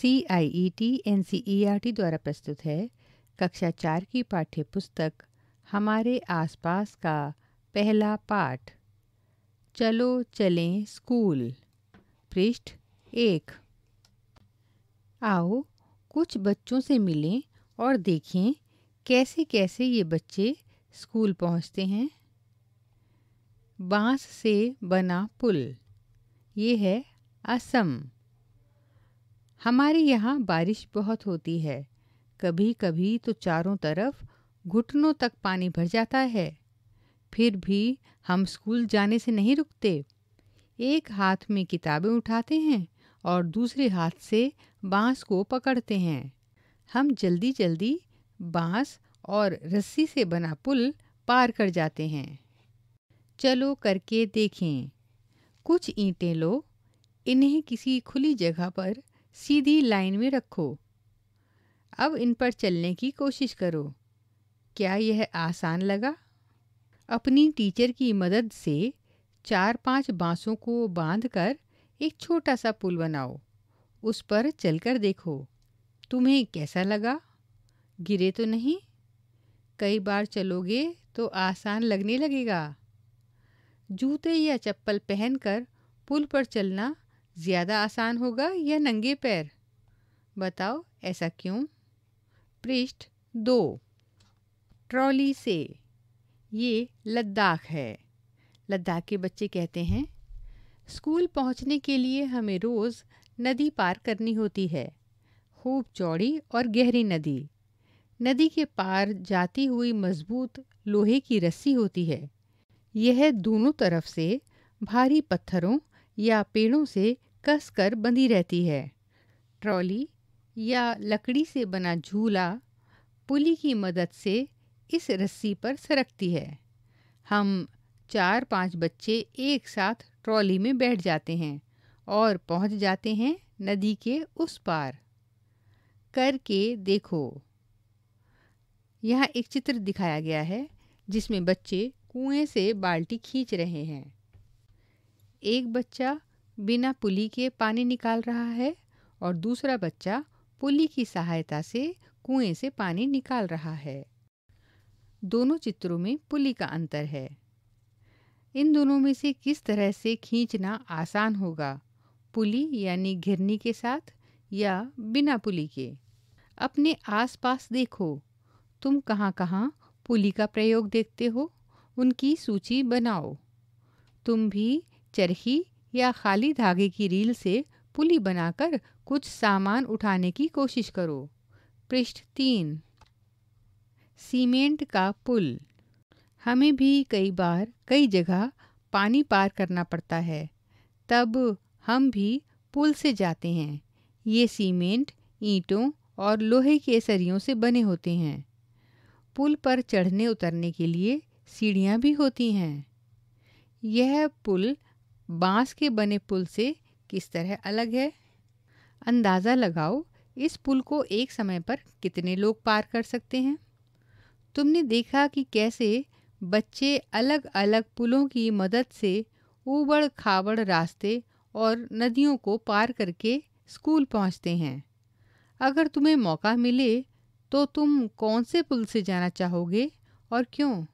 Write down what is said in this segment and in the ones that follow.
C I E T N C E R T द्वारा प्रस्तुत है कक्षा चार की पाठ्य पुस्तक हमारे आसपास का पहला पाठ चलो चलें स्कूल पृष्ठ एक आओ कुछ बच्चों से मिलें और देखें कैसे कैसे ये बच्चे स्कूल पहुंचते हैं बांस से बना पुल ये है असम हमारे यहाँ बारिश बहुत होती है कभी कभी तो चारों तरफ घुटनों तक पानी भर जाता है फिर भी हम स्कूल जाने से नहीं रुकते एक हाथ में किताबें उठाते हैं और दूसरे हाथ से बांस को पकड़ते हैं हम जल्दी जल्दी बांस और रस्सी से बना पुल पार कर जाते हैं चलो करके देखें कुछ ईंटें लो इन्हें किसी खुली जगह पर सीधी लाइन में रखो अब इन पर चलने की कोशिश करो क्या यह आसान लगा अपनी टीचर की मदद से चार पांच बांसों को बांधकर एक छोटा सा पुल बनाओ उस पर चलकर देखो तुम्हें कैसा लगा गिरे तो नहीं कई बार चलोगे तो आसान लगने लगेगा जूते या चप्पल पहनकर पुल पर चलना ज़्यादा आसान होगा या नंगे पैर बताओ ऐसा क्यों पृष्ठ दो ट्रॉली से ये लद्दाख है लद्दाख के बच्चे कहते हैं स्कूल पहुंचने के लिए हमें रोज़ नदी पार करनी होती है खूब चौड़ी और गहरी नदी नदी के पार जाती हुई मजबूत लोहे की रस्सी होती है यह दोनों तरफ से भारी पत्थरों या पेड़ों से कस कर बंधी रहती है ट्रॉली या लकड़ी से बना झूला पुली की मदद से इस रस्सी पर सरकती है हम चार पांच बच्चे एक साथ ट्रॉली में बैठ जाते हैं और पहुंच जाते हैं नदी के उस पार करके देखो यहाँ एक चित्र दिखाया गया है जिसमें बच्चे कुएं से बाल्टी खींच रहे हैं एक बच्चा बिना पुली के पानी निकाल रहा है और दूसरा बच्चा पुली की सहायता से कुएं से पानी निकाल रहा है दोनों चित्रों में पुली का अंतर है इन दोनों में से किस तरह से खींचना आसान होगा पुली यानी घिरनी के साथ या बिना पुली के अपने आसपास देखो तुम कहाँ कहाँ पुली का प्रयोग देखते हो उनकी सूची बनाओ तुम भी चरखी या खाली धागे की रील से पुली बनाकर कुछ सामान उठाने की कोशिश करो पृष्ठ तीन सीमेंट का पुल हमें भी कई बार कई जगह पानी पार करना पड़ता है तब हम भी पुल से जाते हैं ये सीमेंट ईंटों और लोहे के सरियों से बने होते हैं पुल पर चढ़ने उतरने के लिए सीढ़ियाँ भी होती हैं यह पुल बांस के बने पुल से किस तरह अलग है अंदाज़ा लगाओ इस पुल को एक समय पर कितने लोग पार कर सकते हैं तुमने देखा कि कैसे बच्चे अलग अलग पुलों की मदद से ऊबड़ खाबड़ रास्ते और नदियों को पार करके स्कूल पहुंचते हैं अगर तुम्हें मौका मिले तो तुम कौन से पुल से जाना चाहोगे और क्यों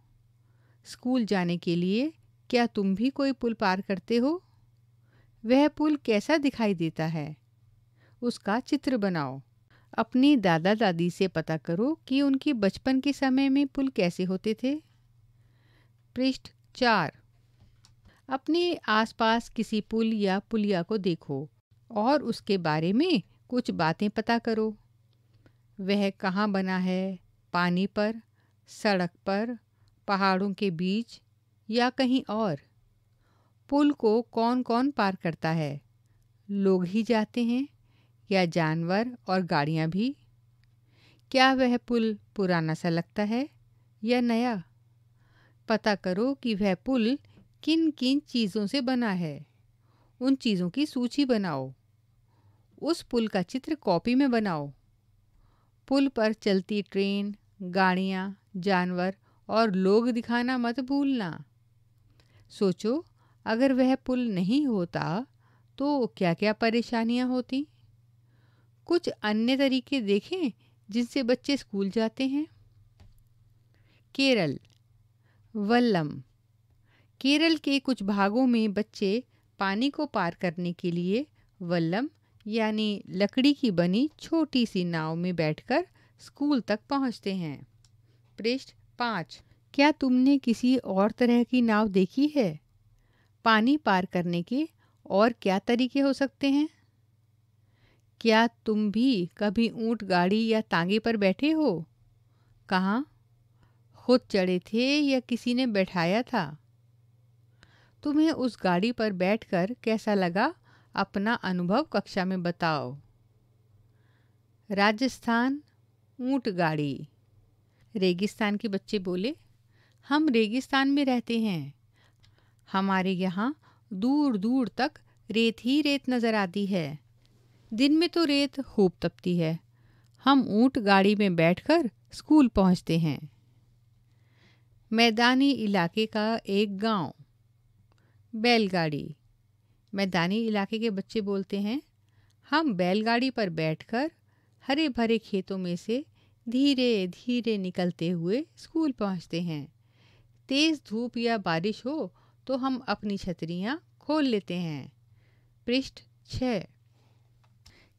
स्कूल जाने के लिए क्या तुम भी कोई पुल पार करते हो वह पुल कैसा दिखाई देता है उसका चित्र बनाओ अपनी दादा दादी से पता करो कि उनकी बचपन के समय में पुल कैसे होते थे पृष्ठ चार अपने आसपास किसी पुल या पुलिया को देखो और उसके बारे में कुछ बातें पता करो वह कहाँ बना है पानी पर सड़क पर पहाड़ों के बीच या कहीं और पुल को कौन कौन पार करता है लोग ही जाते हैं या जानवर और गाड़ियाँ भी क्या वह पुल पुराना सा लगता है या नया पता करो कि वह पुल किन किन चीज़ों से बना है उन चीज़ों की सूची बनाओ उस पुल का चित्र कॉपी में बनाओ पुल पर चलती ट्रेन गाड़ियाँ जानवर और लोग दिखाना मत भूलना सोचो अगर वह पुल नहीं होता तो क्या क्या परेशानियां होती कुछ अन्य तरीके देखें जिनसे बच्चे स्कूल जाते हैं केरल वल्लम केरल के कुछ भागों में बच्चे पानी को पार करने के लिए वल्लम यानी लकड़ी की बनी छोटी सी नाव में बैठकर स्कूल तक पहुंचते हैं पृष्ठ पाँच क्या तुमने किसी और तरह की नाव देखी है पानी पार करने के और क्या तरीके हो सकते हैं क्या तुम भी कभी ऊंट गाड़ी या तांगे पर बैठे हो कहाँ खुद चढ़े थे या किसी ने बैठाया था तुम्हें उस गाड़ी पर बैठकर कैसा लगा अपना अनुभव कक्षा में बताओ राजस्थान ऊंट गाड़ी रेगिस्तान के बच्चे बोले हम रेगिस्तान में रहते हैं हमारे यहाँ दूर दूर तक रेत ही रेत नज़र आती है दिन में तो रेत खूब तपती है हम ऊँट गाड़ी में बैठकर स्कूल पहुँचते हैं मैदानी इलाके का एक गांव बैलगाड़ी मैदानी इलाके के बच्चे बोलते हैं हम बैलगाड़ी पर बैठकर हरे भरे खेतों में से धीरे धीरे निकलते हुए स्कूल पहुंचते हैं तेज़ धूप या बारिश हो तो हम अपनी छतरियाँ खोल लेते हैं पृष्ठ छः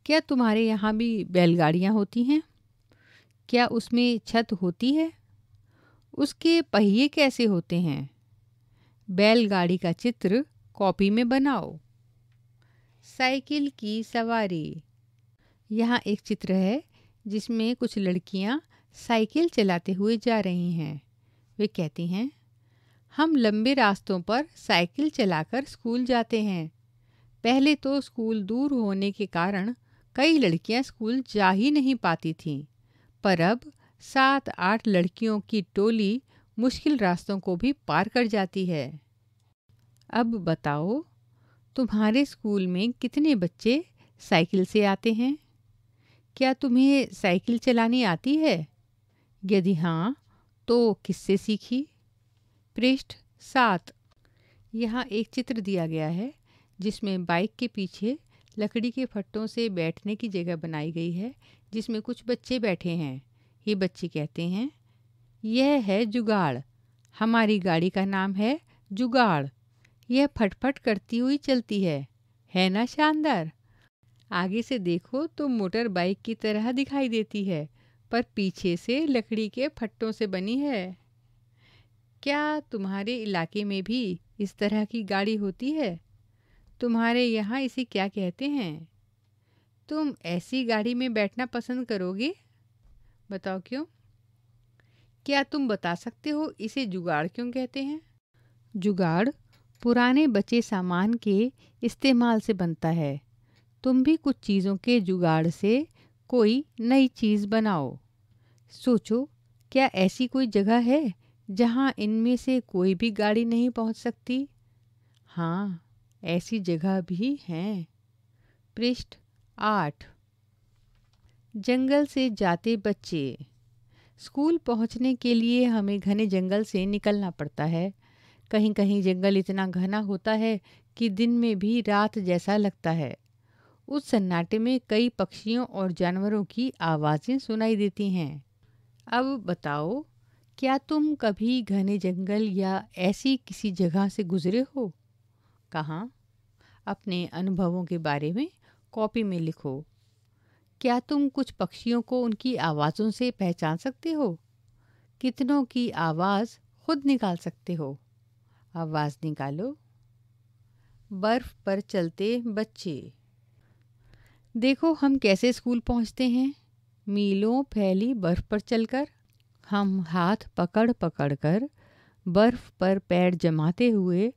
क्या तुम्हारे यहाँ भी बैलगाड़ियाँ होती हैं क्या उसमें छत होती है उसके पहिए कैसे होते हैं बैलगाड़ी का चित्र कॉपी में बनाओ साइकिल की सवारी यहाँ एक चित्र है जिसमें कुछ लड़कियाँ साइकिल चलाते हुए जा रही हैं वे कहती हैं हम लंबे रास्तों पर साइकिल चलाकर स्कूल जाते हैं पहले तो स्कूल दूर होने के कारण कई लड़कियां स्कूल जा ही नहीं पाती थीं पर अब सात आठ लड़कियों की टोली मुश्किल रास्तों को भी पार कर जाती है अब बताओ तुम्हारे स्कूल में कितने बच्चे साइकिल से आते हैं क्या तुम्हें साइकिल चलानी आती है यदि हाँ तो किससे सीखी पृष्ठ सात यहाँ एक चित्र दिया गया है जिसमें बाइक के पीछे लकड़ी के फट्टों से बैठने की जगह बनाई गई है जिसमें कुछ बच्चे बैठे हैं ये बच्चे कहते हैं यह है जुगाड़ हमारी गाड़ी का नाम है जुगाड़ यह फटफट करती हुई चलती है है ना शानदार आगे से देखो तो मोटर बाइक की तरह दिखाई देती है पर पीछे से लकड़ी के फट्टों से बनी है क्या तुम्हारे इलाके में भी इस तरह की गाड़ी होती है तुम्हारे यहाँ इसे क्या कहते हैं तुम ऐसी गाड़ी में बैठना पसंद करोगे बताओ क्यों क्या तुम बता सकते हो इसे जुगाड़ क्यों कहते हैं जुगाड़ पुराने बचे सामान के इस्तेमाल से बनता है तुम भी कुछ चीज़ों के जुगाड़ से कोई नई चीज़ बनाओ सोचो क्या ऐसी कोई जगह है जहाँ इनमें से कोई भी गाड़ी नहीं पहुँच सकती हाँ ऐसी जगह भी हैं पृष्ठ आठ जंगल से जाते बच्चे स्कूल पहुँचने के लिए हमें घने जंगल से निकलना पड़ता है कहीं कहीं जंगल इतना घना होता है कि दिन में भी रात जैसा लगता है उस सन्नाटे में कई पक्षियों और जानवरों की आवाज़ें सुनाई देती हैं अब बताओ क्या तुम कभी घने जंगल या ऐसी किसी जगह से गुजरे हो कहाँ अपने अनुभवों के बारे में कॉपी में लिखो क्या तुम कुछ पक्षियों को उनकी आवाज़ों से पहचान सकते हो कितनों की आवाज़ खुद निकाल सकते हो आवाज़ निकालो बर्फ़ पर चलते बच्चे देखो हम कैसे स्कूल पहुंचते हैं मीलों फैली बर्फ़ पर चलकर हम हाथ पकड़ पकड़ कर बर्फ़ पर पैर जमाते हुए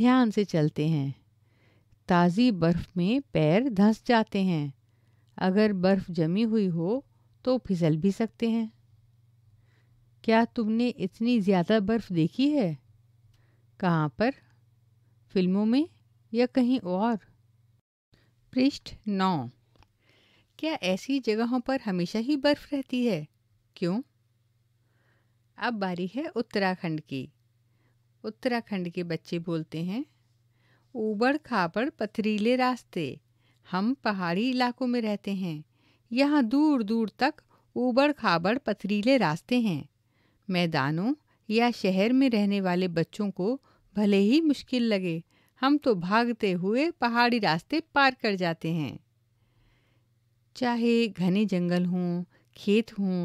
ध्यान से चलते हैं ताज़ी बर्फ़ में पैर धंस जाते हैं अगर बर्फ़ जमी हुई हो तो फिसल भी सकते हैं क्या तुमने इतनी ज़्यादा बर्फ़ देखी है कहाँ पर फिल्मों में या कहीं और पृष्ठ नौ क्या ऐसी जगहों पर हमेशा ही बर्फ़ रहती है क्यों अब बारी है उत्तराखंड की उत्तराखंड के बच्चे बोलते हैं ऊबड़ खाबड़ पथरीले रास्ते हम पहाड़ी इलाकों में रहते हैं यहाँ दूर दूर तक ऊबड़ खाबड़ पथरीले रास्ते हैं मैदानों या शहर में रहने वाले बच्चों को भले ही मुश्किल लगे हम तो भागते हुए पहाड़ी रास्ते पार कर जाते हैं चाहे घने जंगल हों खेत हों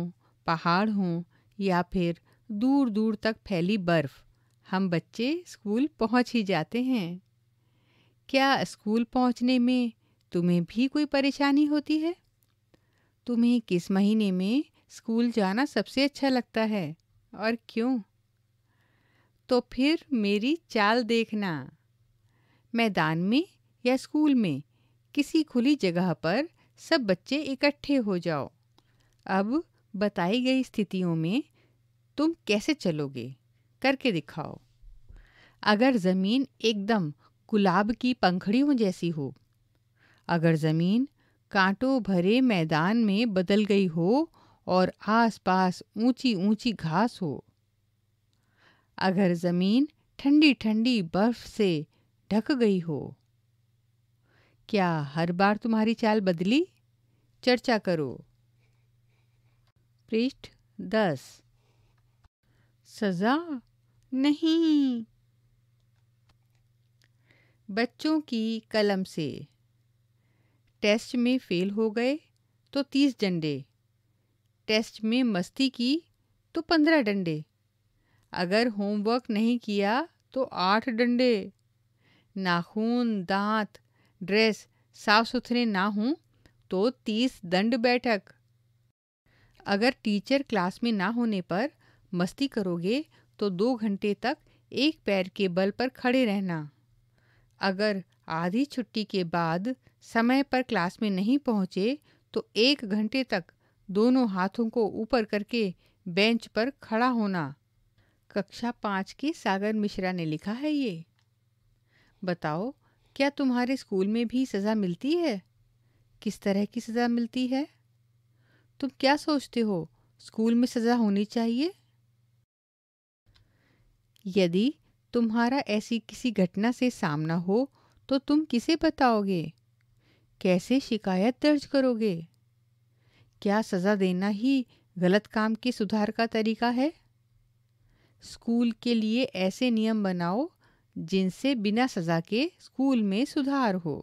पहाड़ हों या फिर दूर दूर तक फैली बर्फ हम बच्चे स्कूल पहुंच ही जाते हैं क्या स्कूल पहुंचने में तुम्हें भी कोई परेशानी होती है तुम्हें किस महीने में स्कूल जाना सबसे अच्छा लगता है और क्यों तो फिर मेरी चाल देखना मैदान में या स्कूल में किसी खुली जगह पर सब बच्चे इकट्ठे हो जाओ अब बताई गई स्थितियों में तुम कैसे चलोगे करके दिखाओ अगर ज़मीन एकदम गुलाब की पंखड़ियों जैसी हो अगर ज़मीन कांटों भरे मैदान में बदल गई हो और आसपास ऊंची ऊंची घास हो अगर ज़मीन ठंडी ठंडी बर्फ से ढक गई हो क्या हर बार तुम्हारी चाल बदली चर्चा करो पृष्ठ दस सजा नहीं बच्चों की कलम से टेस्ट में फेल हो गए तो तीस डंडे टेस्ट में मस्ती की तो पंद्रह डंडे अगर होमवर्क नहीं किया तो आठ डंडे नाखून दांत ड्रेस साफ सुथरे ना हों तो तीस दंड बैठक अगर टीचर क्लास में ना होने पर मस्ती करोगे तो दो घंटे तक एक पैर के बल पर खड़े रहना अगर आधी छुट्टी के बाद समय पर क्लास में नहीं पहुँचे तो एक घंटे तक दोनों हाथों को ऊपर करके बेंच पर खड़ा होना कक्षा पाँच के सागर मिश्रा ने लिखा है ये बताओ क्या तुम्हारे स्कूल में भी सज़ा मिलती है किस तरह की सज़ा मिलती है तुम क्या सोचते हो स्कूल में सज़ा होनी चाहिए यदि तुम्हारा ऐसी किसी घटना से सामना हो तो तुम किसे बताओगे कैसे शिकायत दर्ज करोगे क्या सज़ा देना ही गलत काम के सुधार का तरीका है स्कूल के लिए ऐसे नियम बनाओ जिनसे बिना सज़ा के स्कूल में सुधार हो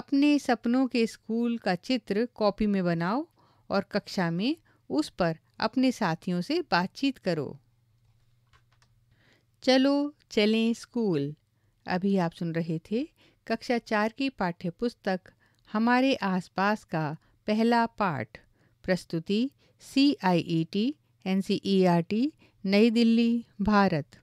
अपने सपनों के स्कूल का चित्र कॉपी में बनाओ और कक्षा में उस पर अपने साथियों से बातचीत करो चलो चलें स्कूल अभी आप सुन रहे थे कक्षा चार की पाठ्य पुस्तक हमारे आसपास का पहला पाठ प्रस्तुति C I E T N C E R T Nai Delhi Bharat